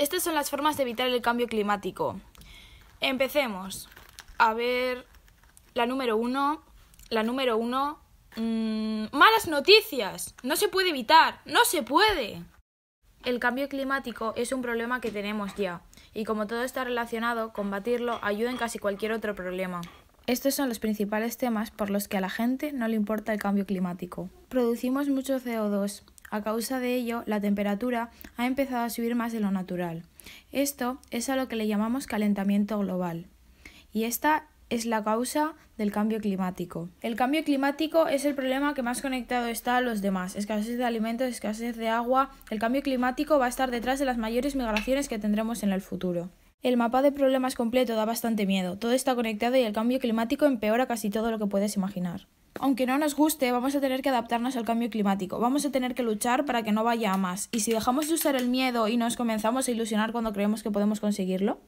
Estas son las formas de evitar el cambio climático. Empecemos. A ver, la número uno. La número uno. Mm, malas noticias. No se puede evitar. No se puede. El cambio climático es un problema que tenemos ya, y como todo está relacionado, combatirlo ayuda en casi cualquier otro problema. Estos son los principales temas por los que a la gente no le importa el cambio climático. Producimos mucho CO2, a causa de ello, la temperatura ha empezado a subir más de lo natural. Esto es a lo que le llamamos calentamiento global. Y esta es la causa del cambio climático. El cambio climático es el problema que más conectado está a los demás. Escasez de alimentos, escasez de agua. El cambio climático va a estar detrás de las mayores migraciones que tendremos en el futuro. El mapa de problemas completo da bastante miedo. Todo está conectado y el cambio climático empeora casi todo lo que puedes imaginar. Aunque no nos guste, vamos a tener que adaptarnos al cambio climático, vamos a tener que luchar para que no vaya a más. Y si dejamos de usar el miedo y nos comenzamos a ilusionar cuando creemos que podemos conseguirlo,